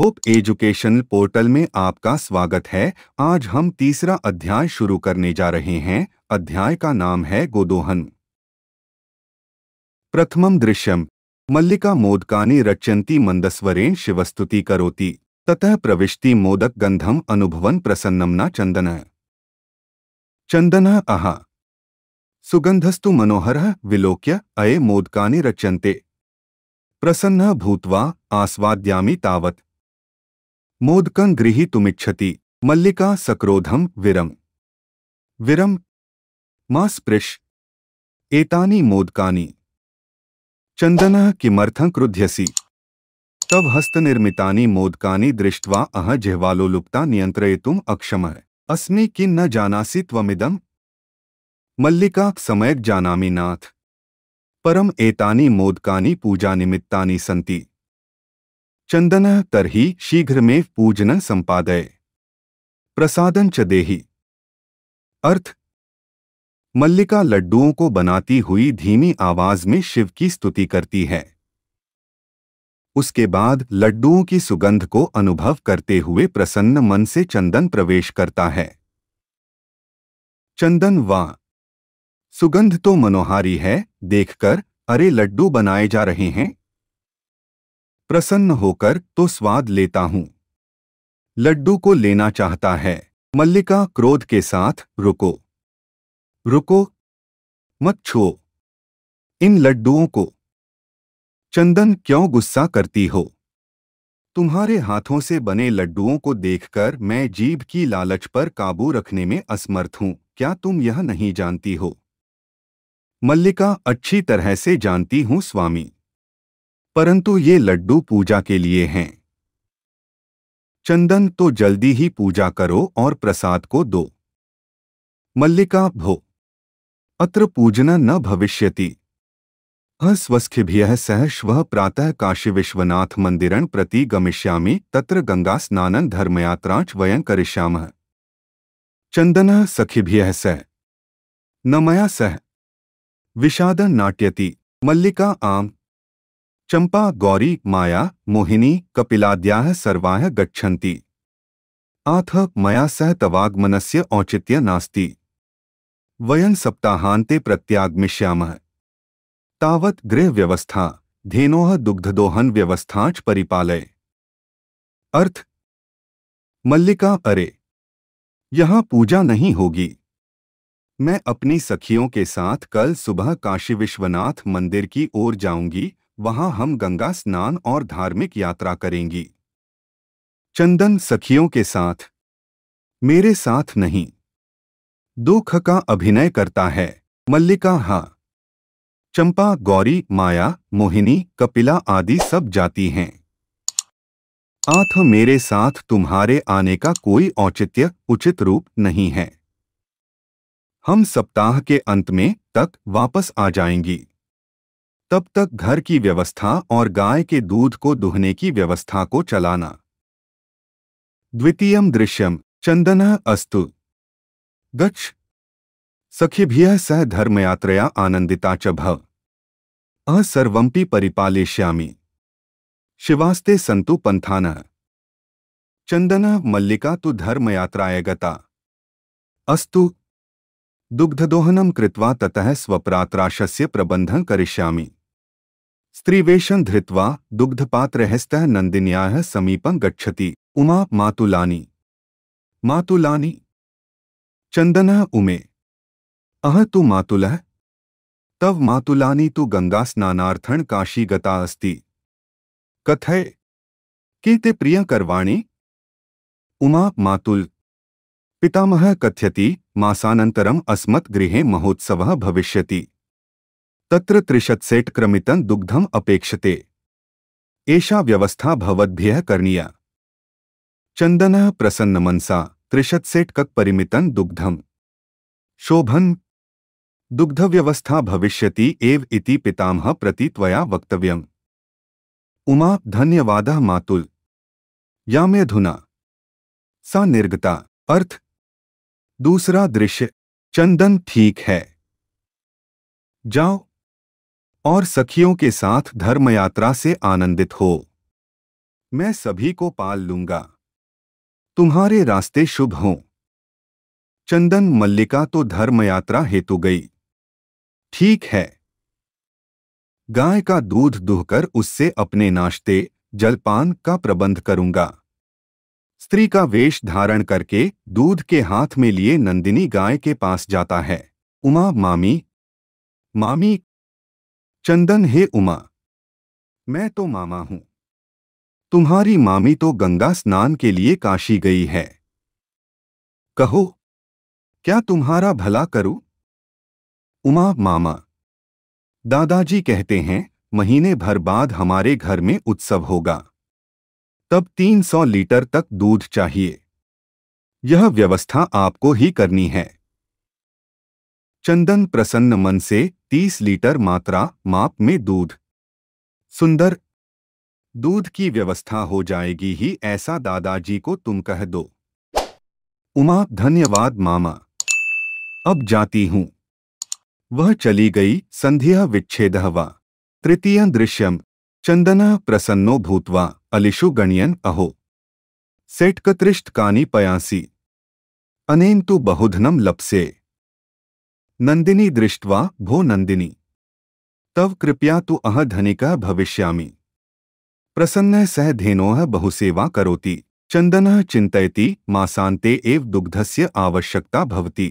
Hope educational portal में आपका स्वागत है आज हम तीसरा अध्याय शुरू करने जा रहे हैं अध्याय का नाम है गोदोहन प्रथमम दृश्यम मल्लिका मोदकाने रचयंती मंदस्वरेण शिवस्तुति करोति ततः प्रविष्टि मोदक गंधम अनुभवन प्रसन्नम चंदन चंदन आह सुगंधस्तु मनोहर विलोक्य अये मोदकाने रचन्ते प्रसन्न भूतवा आस्वाद्यामी तावत मोदकं गृहीतुमिच्छति मल्लिका सक्रोधम विरम विरम मास्पृश एतानी मोदकानी चंदन चन्दनः किमर्थं क्रुध्यसि तव हस्तनिर्मितानि मोदकानी दृष्ट्वा अह जिह्वालोलुप्ता नियन्त्रयितुम् अक्षम अस्मि कि न जानासी त्वमिदम् मल्लिका सम्यक् जानामी नाथ परम एतानी मोदकानी पूजा पूजानिमित्तानि सन्ति चंदन तरही में पूजन संपादय प्रसादन च देही अर्थ मल्लिका लड्डुओं को बनाती हुई धीमी आवाज में शिव की स्तुति करती है उसके बाद लड्डुओं की सुगंध को अनुभव करते हुए प्रसन्न मन से चंदन प्रवेश करता है चंदन वा सुगंध तो मनोहारी है देखकर अरे लड्डू बनाए जा रहे हैं प्रसन्न होकर तो स्वाद लेता हूं लड्डू को लेना चाहता है मल्लिका क्रोध के साथ रुको रुको मत छो इन लड्डुओं को चंदन क्यों गुस्सा करती हो तुम्हारे हाथों से बने लड्डुओं को देखकर मैं जीभ की लालच पर काबू रखने में असमर्थ हूं क्या तुम यह नहीं जानती हो मल्लिका अच्छी तरह से जानती हूं स्वामी परंतु ये लड्डू पूजा के लिए हैं चंदन तो जल्दी ही पूजा करो और प्रसाद को दो मल्लिका भो अत्र पूजना न भविष्यति अस्वस्थिभ्य सह श्व प्रातः काशी विश्वनाथ मंदिरण प्रति गमिष्यामि तत्र गंगा धर्मयात्रा धर्मयात्राच वयं करिष्यामः चंदन सखिभ्य सह न मया सह विषाद नाट्यति मल्लिका आम चंपा गौरी माया मोहिनी कपिलाद्या सर्वाय गति आथ मया सह से औचित्य नास्ति सप्ताहांते सप्ताहान्ते तावत गृह गृहव्यवस्था धेनोह दुग्धदोहन व्यवस्थाच परिपालय अर्थ मल्लिका अरे यहाँ पूजा नहीं होगी मैं अपनी सखियों के साथ कल सुबह काशी विश्वनाथ मंदिर की ओर जाऊंगी वहां हम गंगा स्नान और धार्मिक यात्रा करेंगी चंदन सखियों के साथ मेरे साथ नहीं दुख का अभिनय करता है मल्लिका हा चंपा गौरी माया मोहिनी कपिला आदि सब जाती हैं आथ मेरे साथ तुम्हारे आने का कोई औचित्य उचित रूप नहीं है हम सप्ताह के अंत में तक वापस आ जाएंगी तब तक घर की व्यवस्था और गाय के दूध को दुहने की व्यवस्था को चलाना द्वितीयम दृश्यम चंदन अस्तु गच्छ सखिभ्य सह धर्मयात्रया आनंदिता च भव असर्वंपी परिपालयिष्यामि शिवास्ते संतु पंथान चंदन मल्लिका तो धर्मयात्राय गता अस्तु दुग्धदोहनम कृत्वा ततः स्वप्रात्राशस्य प्रबंधन करिष्यामि स्त्रीवेशं धृत्वा दुग्धपात्रहस्तः नन्दिन्याः समीपं गच्छति उमा मातुलानी मातुलानी चन्दनः उमे अह तु मातुलः तव मातुलानि तु गङ्गास्नानार्थं काशी गता अस्ति कथय के ते प्रियकर्वाणि उमा मातुल पितामह कथ्यति मासानन्तरम् अस्मत् गृहे महोत्सवः भविष्यति तत्र सेट क्रमितं दुग्धम अपेक्षते एषा व्यवस्था भवद्भ्यः करणीया सेट कक परिमितं दुग्धम शोभन दुग्ध दुग्धव्यवस्था भविष्यति एव इति पितामह प्रति त्वया वक्तव्यम् उमा धन्यवादः मातुल याम्यधुना सा निर्गता अर्थ दूसरा दृश्य चंदन ठीक है जाओ और सखियों के साथ धर्म यात्रा से आनंदित हो मैं सभी को पाल लूंगा तुम्हारे रास्ते शुभ हों चंदन मल्लिका तो धर्म यात्रा हेतु गई ठीक है गाय का दूध दुहकर उससे अपने नाश्ते जलपान का प्रबंध करूंगा स्त्री का वेश धारण करके दूध के हाथ में लिए नंदिनी गाय के पास जाता है उमा मामी मामी चंदन हे उमा मैं तो मामा हूं तुम्हारी मामी तो गंगा स्नान के लिए काशी गई है कहो क्या तुम्हारा भला करूं उमा मामा दादाजी कहते हैं महीने भर बाद हमारे घर में उत्सव होगा तब 300 लीटर तक दूध चाहिए यह व्यवस्था आपको ही करनी है चंदन प्रसन्न मन से 30 लीटर मात्रा माप में दूध सुंदर दूध की व्यवस्था हो जाएगी ही ऐसा दादाजी को तुम कह दो उमा धन्यवाद मामा अब जाती हूं वह चली गई संध्या विच्छेदवा तृतीय दृश्यम चंदना प्रसन्नो भूतवा अलिशु गणियन अहो सेटकतृष्ट कानी पयासी अनेन तो बहुधनम लपसे नंदिनी दृष्ट्वा भो नंदिनी तव कृपया तो अह धनिका भविष्यामि प्रसन्न सह धेनो बहुसेवा करोति चंदन चिंतती मासांते एव दुग्धस्य आवश्यकता भवति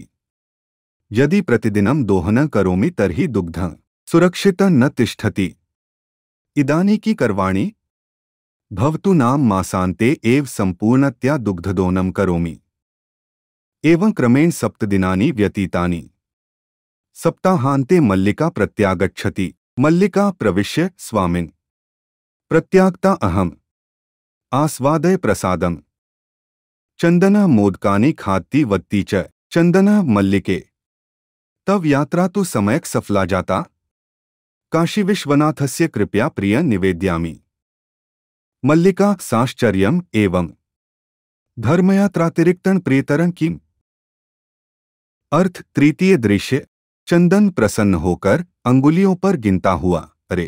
यदि प्रतिदिन दोहन करोमि तरी दुग्ध सुरक्षित न तिष्ठति इदानी की कर्वाणी भवतु नाम मासांते एव संपूर्णतया दुग्धदोनम करोमि एवं क्रमेण सप्तदिनानि व्यतीतानि सप्ताहांते मल्लिका प्रत्यागछति मल्लिका प्रविश्य स्वामिन प्रत्यागता अहम आस्वादय प्रसाद चंदन मोदका खाती वत्ती च मल्लिके तव यात्रा तो समयक सफला जाता काशी विश्वनाथस्य कृपया प्रिय निवेद्या मल्लिका साश्चर्य एवं धर्मयात्रातिरिक्तन प्रियतरण की अर्थ तृतीय दृश्य चंदन प्रसन्न होकर अंगुलियों पर गिनता हुआ अरे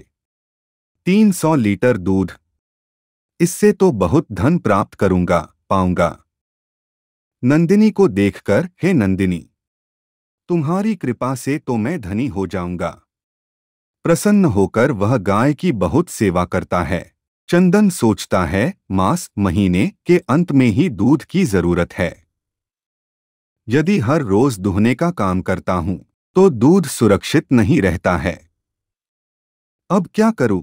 तीन सौ लीटर दूध इससे तो बहुत धन प्राप्त करूंगा पाऊंगा नंदिनी को देखकर हे नंदिनी तुम्हारी कृपा से तो मैं धनी हो जाऊंगा प्रसन्न होकर वह गाय की बहुत सेवा करता है चंदन सोचता है मास महीने के अंत में ही दूध की जरूरत है यदि हर रोज दुहने का काम करता हूं तो दूध सुरक्षित नहीं रहता है अब क्या करूं?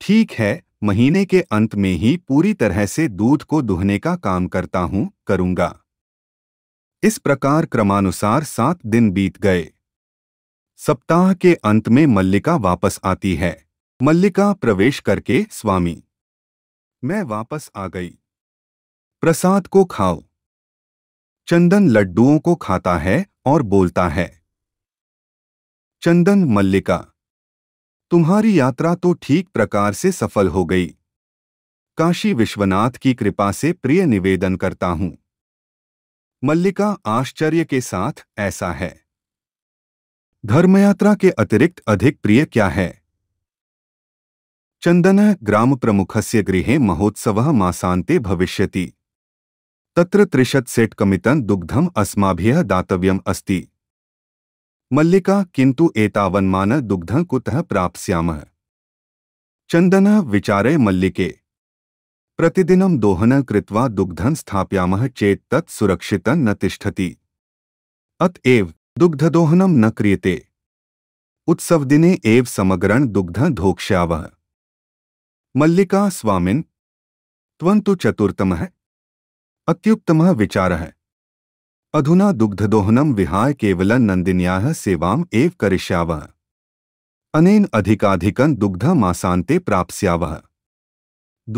ठीक है महीने के अंत में ही पूरी तरह से दूध को दुहने का काम करता हूं करूंगा इस प्रकार क्रमानुसार सात दिन बीत गए सप्ताह के अंत में मल्लिका वापस आती है मल्लिका प्रवेश करके स्वामी मैं वापस आ गई प्रसाद को खाओ चंदन लड्डुओं को खाता है और बोलता है चंदन मल्लिका तुम्हारी यात्रा तो ठीक प्रकार से सफल हो गई काशी विश्वनाथ की कृपा से प्रिय निवेदन करता हूं मल्लिका आश्चर्य के साथ ऐसा है धर्मयात्रा के अतिरिक्त अधिक प्रिय क्या है चंदन ग्राम प्रमुख से गृह महोत्सव मासांते भविष्य तत्र त्रिशत् सेट कमितन दुग्धम अस्माभ्य दातव्यम अस्ति मल्लिका किंतु एतावन्मान दुग्ध कुत प्राप्स्याम चंदन विचारे मल्लिके प्रतिदिन दोहन कृत्वा दुग्धं स्थापयामः चेत तत् सुरक्षित न तिष्ठति अतएव एव न क्रियते दिने एव समग्रण दुग्ध धोक्ष्याव मल्लिका स्वामिन त्वं चतुर्तम चतुर्तमः विचार है अधुना दुग्धदोहनम विहाय केवलं नन्दिन्याः सेवाम एव करिष्यावः अनेन दुग्ध मासांते प्राप्स्याव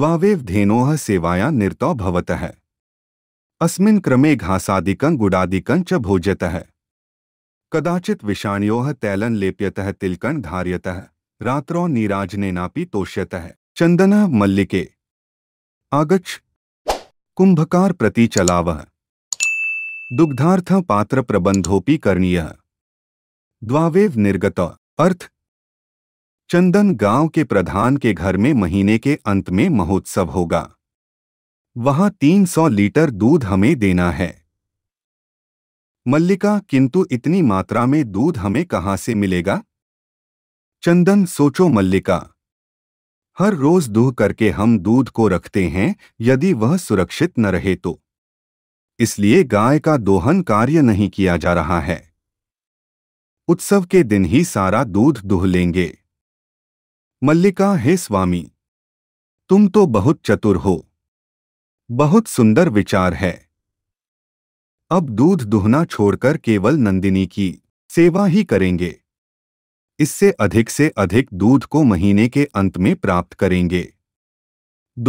द्वावेव धेनोह सेवाया निरतौ है अस्मिन क्रमे घासादिकं गुडादिकं च भोजत भोजतः कदाचित् विषाण्योः तैलं लेप्यतः तिलकं धार्यतः रात्रौ नीराजनेनापि तोष्यतः चंदन मल्लिके आगच्छ कुंभकार प्रति चलावह दुग्धार्थ पात्र प्रबंधोपि करणीय द्वावेव निर्गत अर्थ चंदन गांव के प्रधान के घर में महीने के अंत में महोत्सव होगा वहां 300 लीटर दूध हमें देना है मल्लिका किंतु इतनी मात्रा में दूध हमें कहाँ से मिलेगा चंदन सोचो मल्लिका हर रोज दूह करके हम दूध को रखते हैं यदि वह सुरक्षित न रहे तो इसलिए गाय का दोहन कार्य नहीं किया जा रहा है उत्सव के दिन ही सारा दूध दुह लेंगे मल्लिका हे स्वामी तुम तो बहुत चतुर हो बहुत सुंदर विचार है अब दूध दुहना छोड़कर केवल नंदिनी की सेवा ही करेंगे इससे अधिक से अधिक दूध को महीने के अंत में प्राप्त करेंगे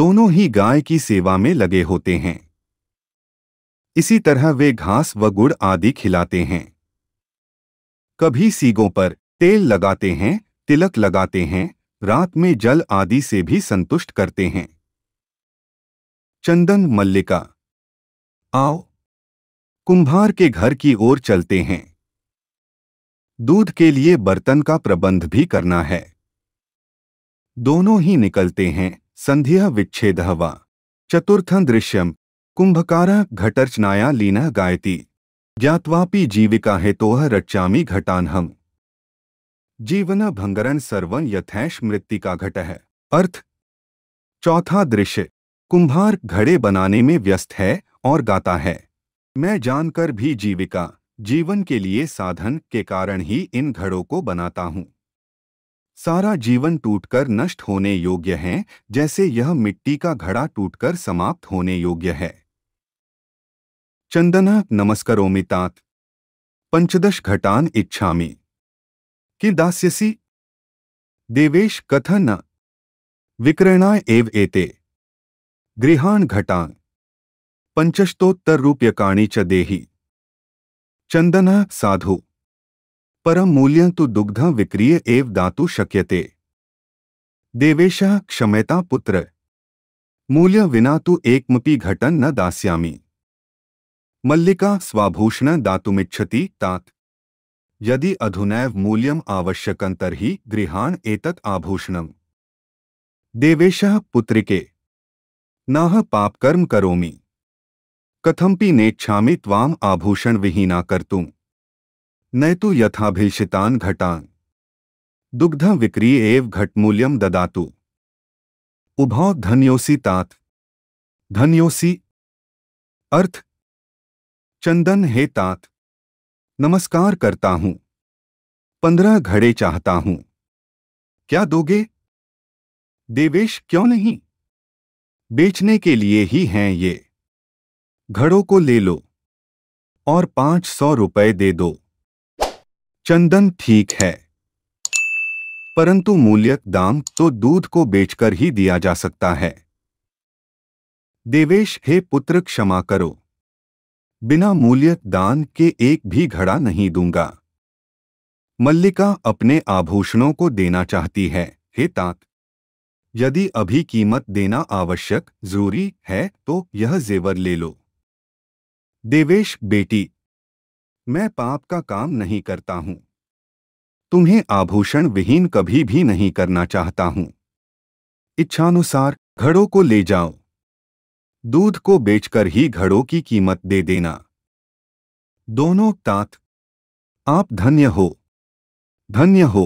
दोनों ही गाय की सेवा में लगे होते हैं इसी तरह वे घास व गुड़ आदि खिलाते हैं कभी सीगों पर तेल लगाते हैं तिलक लगाते हैं रात में जल आदि से भी संतुष्ट करते हैं चंदन मल्लिका आओ कुंभार के घर की ओर चलते हैं दूध के लिए बर्तन का प्रबंध भी करना है दोनों ही निकलते हैं संध्या विच्छेद हवा चतुर्थन दृश्यम कुंभकार घटर्चनाया लीना गायती ज्ञावापी जीविका हेतोह रचामी घटानहम जीवन भंगरण सर्वन यथैश का घट है अर्थ चौथा दृश्य कुंभार घड़े बनाने में व्यस्त है और गाता है मैं जानकर भी जीविका जीवन के लिए साधन के कारण ही इन घड़ों को बनाता हूँ सारा जीवन टूटकर नष्ट होने योग्य है जैसे यह मिट्टी का घड़ा टूटकर समाप्त होने योग्य है चंदना नमस्कार ओमितात पंचदश घटान इच्छा कि दास्यसी देवेश कथन विक्रयणाय एव एते गृहाण घटान पंचस्तोत्तर पंचशतोत्तरूप्यकाणि च देहि चंदना साधु परम मूल्य तो दुग्ध विक्रिय एव दातु शक्यते देवेश क्षमता पुत्र मूल्य विना तो एकमपि घटन न दास्यामि मल्लिका स्वाभूषण दातुमिच्छति तात यदि अधुनैव मूल्यम आवश्यकं तर्हि गृहाण एतत् आभूषणम् देवेशः पुत्रिके नाह पापकर्म करोमि कथमपि नेच्छामि त्वाम् आभूषणविहीना कर्तुं न तु यथाभिषितान् घटान् विक्री एव घटमूल्यं ददातु उभौ धन्योऽसि तात धन्योऽसि अर्थ चंदन हे तात नमस्कार करता हूं पंद्रह घड़े चाहता हूं क्या दोगे देवेश क्यों नहीं बेचने के लिए ही हैं ये घड़ों को ले लो और पांच सौ रुपये दे दो चंदन ठीक है परंतु मूल्यक दाम तो दूध को बेचकर ही दिया जा सकता है देवेश हे पुत्र क्षमा करो बिना मूल्य दान के एक भी घड़ा नहीं दूंगा मल्लिका अपने आभूषणों को देना चाहती है हे तात यदि अभी कीमत देना आवश्यक जरूरी है तो यह जेवर ले लो देवेश बेटी मैं पाप का काम नहीं करता हूं तुम्हें आभूषण विहीन कभी भी नहीं करना चाहता हूं इच्छानुसार घड़ों को ले जाओ दूध को बेचकर ही घड़ों की कीमत दे देना दोनों तात आप धन्य हो धन्य हो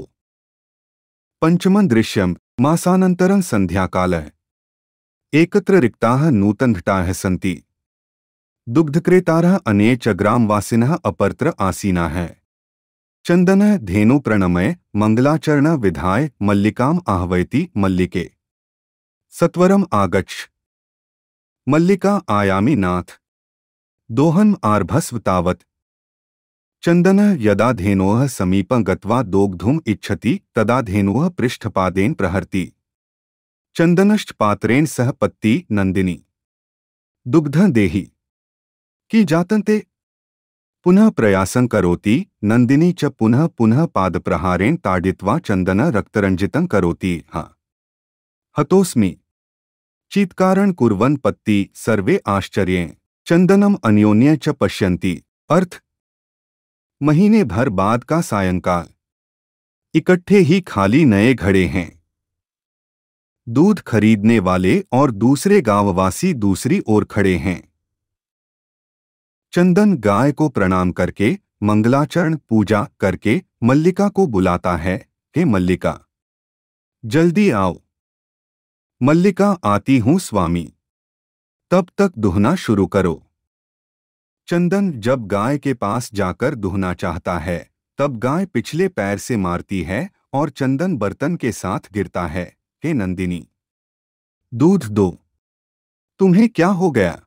पंचमन दृश्यम मासानंतरं संध्याकाल एकत्र रिक्ता घटा सी दुग्धक्रेतारः अने च आसीना अपरत्र चंदन धेनु प्रणमय मंगलाचरण विधाय मल्लिकाम आह्वयति मल्लिके सत्वरम आगच्छ मल्लिका आयामी नाथ दोहन आर्भस्व तावत चंदन यदा धेनो समीप गत्वा दोग्धुम इच्छति तदा धेनो पृष्ठपादेन प्रहर्ति चंदनश्च पात्रेण सह पत्ती नंदिनी दुग्ध देहि की जातन्ते पुनः प्रयासं करोति नंदिनी च पुनः पुनः प्रहारेण ताड़ित्वा चंदन रक्तरंजितं करोति हा हतोस्मी चीत्कारण कुर्वन् पत्ति सर्वे आश्चर्य चंदनम अन्योन्य च पश्यंती अर्थ महीने भर बाद का सायंकाल इकट्ठे ही खाली नए घड़े हैं दूध खरीदने वाले और दूसरे गांववासी दूसरी ओर खड़े हैं चंदन गाय को प्रणाम करके मंगलाचरण पूजा करके मल्लिका को बुलाता है हे मल्लिका जल्दी आओ मल्लिका आती हूँ स्वामी तब तक दुहना शुरू करो चंदन जब गाय के पास जाकर दुहना चाहता है तब गाय पिछले पैर से मारती है और चंदन बर्तन के साथ गिरता है हे नंदिनी दूध दो तुम्हें क्या हो गया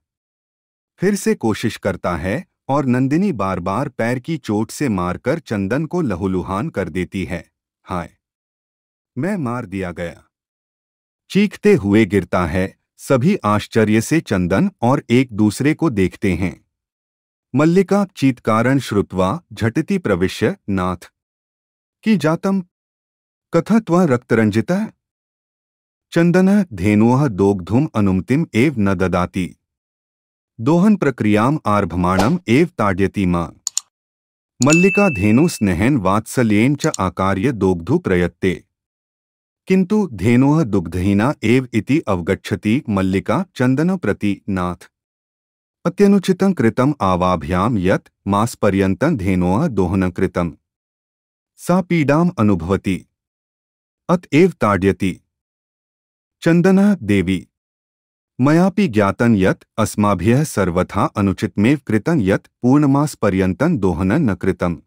फिर से कोशिश करता है और नंदिनी बार बार पैर की चोट से मारकर चंदन को लहूलुहान कर देती है हाय मैं मार दिया गया चीखते हुए गिरता है सभी आश्चर्य से चंदन और एक दूसरे को देखते हैं मल्लिका चीतकारण श्रुतवा झटती प्रविश्य नाथ की जातम कथत्व रक्तरंजित चंदन धेनुः दोगधुम अनुमतिम एव न ददाती दोहन प्रक्रियाम आरभमाणम एव ताड्यति मां मल्लिका धेनु स्नेहन वात्सल्येन च आकार्य दोग्धु प्रयत्ते किंतु धेनु दुग्धहीना एव इति अवगछति मल्लिका प्रति नाथ अत्यनुचितं कृतम् आवाभ्यां यत् मासपर्यन्तं धेनोः दोहनं सा पीडाम् अनुभवति अत एव ताड्यति देवी मयापि ज्ञातं यत अस्माभिः सर्वथा अनुचितमेव कृतं यत् पूर्णमासपर्यन्तं दोहनं न कृतम्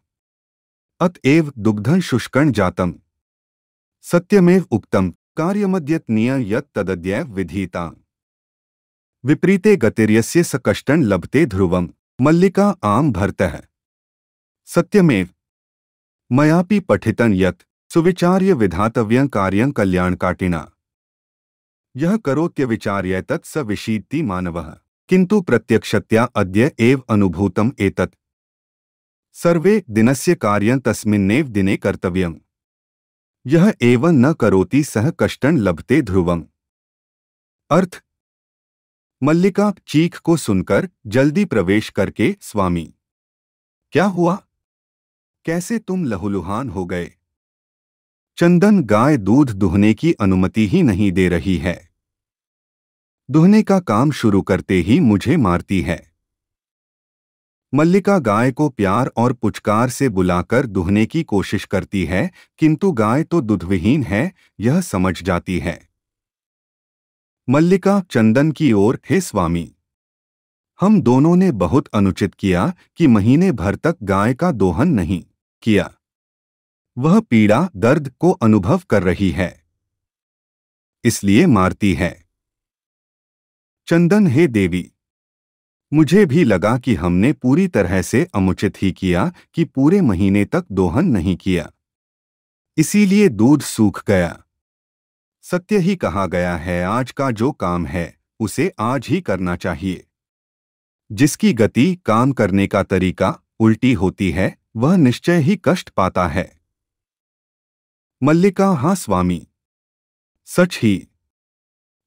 अत एव दुग्धं शुष्कं जातम् सत्यमेव उक्तम यत तदद्य विधीता विपरीते गतिर्यस्य सकष्टन लभते ध्रुवम मल्लिका आम भरत सत्यमेव मयापि पठितन यत सुविचार्य विधातव्य कार्य कल्याण काटिना यह करोत्य विचार्य तत् स विशीति मानव किंतु प्रत्यक्षत्या अद्य एव अनुभूतम एतत् सर्वे दिनस्य कार्य तस्मिन्नेव दिने कर्तव्यम् यह एवं न करोति सह कष्टन लभते ध्रुवम अर्थ मल्लिका चीख को सुनकर जल्दी प्रवेश करके स्वामी क्या हुआ कैसे तुम लहुलुहान हो गए चंदन गाय दूध दुहने की अनुमति ही नहीं दे रही है दुहने का काम शुरू करते ही मुझे मारती है मल्लिका गाय को प्यार और पुचकार से बुलाकर दुहने की कोशिश करती है किंतु गाय तो दुधविहीन है यह समझ जाती है मल्लिका चंदन की ओर हे स्वामी हम दोनों ने बहुत अनुचित किया कि महीने भर तक गाय का दोहन नहीं किया वह पीड़ा दर्द को अनुभव कर रही है इसलिए मारती है चंदन हे देवी मुझे भी लगा कि हमने पूरी तरह से अमुचित ही किया कि पूरे महीने तक दोहन नहीं किया इसीलिए दूध सूख गया सत्य ही कहा गया है आज का जो काम है उसे आज ही करना चाहिए जिसकी गति काम करने का तरीका उल्टी होती है वह निश्चय ही कष्ट पाता है मल्लिका हा स्वामी सच ही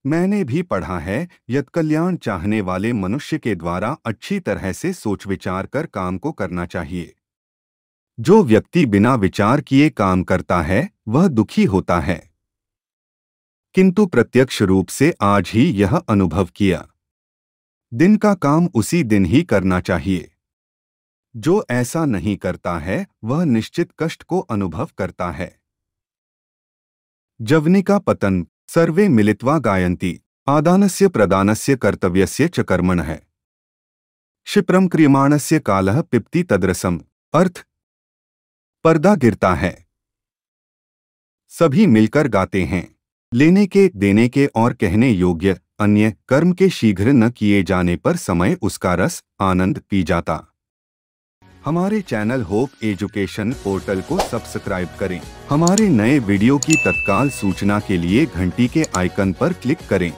मैंने भी पढ़ा है यद कल्याण चाहने वाले मनुष्य के द्वारा अच्छी तरह से सोच विचार कर काम को करना चाहिए जो व्यक्ति बिना विचार किए काम करता है वह दुखी होता है किंतु प्रत्यक्ष रूप से आज ही यह अनुभव किया दिन का काम उसी दिन ही करना चाहिए जो ऐसा नहीं करता है वह निश्चित कष्ट को अनुभव करता है जवनिका पतन सर्वे मिलित्वा गायन्ति आदानस्य प्रदानस्य कर्तव्यस्य च है क्षिप्रम से काल पिप्ति तद्रसम अर्थ पर्दा गिरता है सभी मिलकर गाते हैं लेने के देने के और कहने योग्य अन्य कर्म के शीघ्र न किए जाने पर समय उसका रस आनंद पी जाता हमारे चैनल होप एजुकेशन पोर्टल को सब्सक्राइब करें हमारे नए वीडियो की तत्काल सूचना के लिए घंटी के आइकन पर क्लिक करें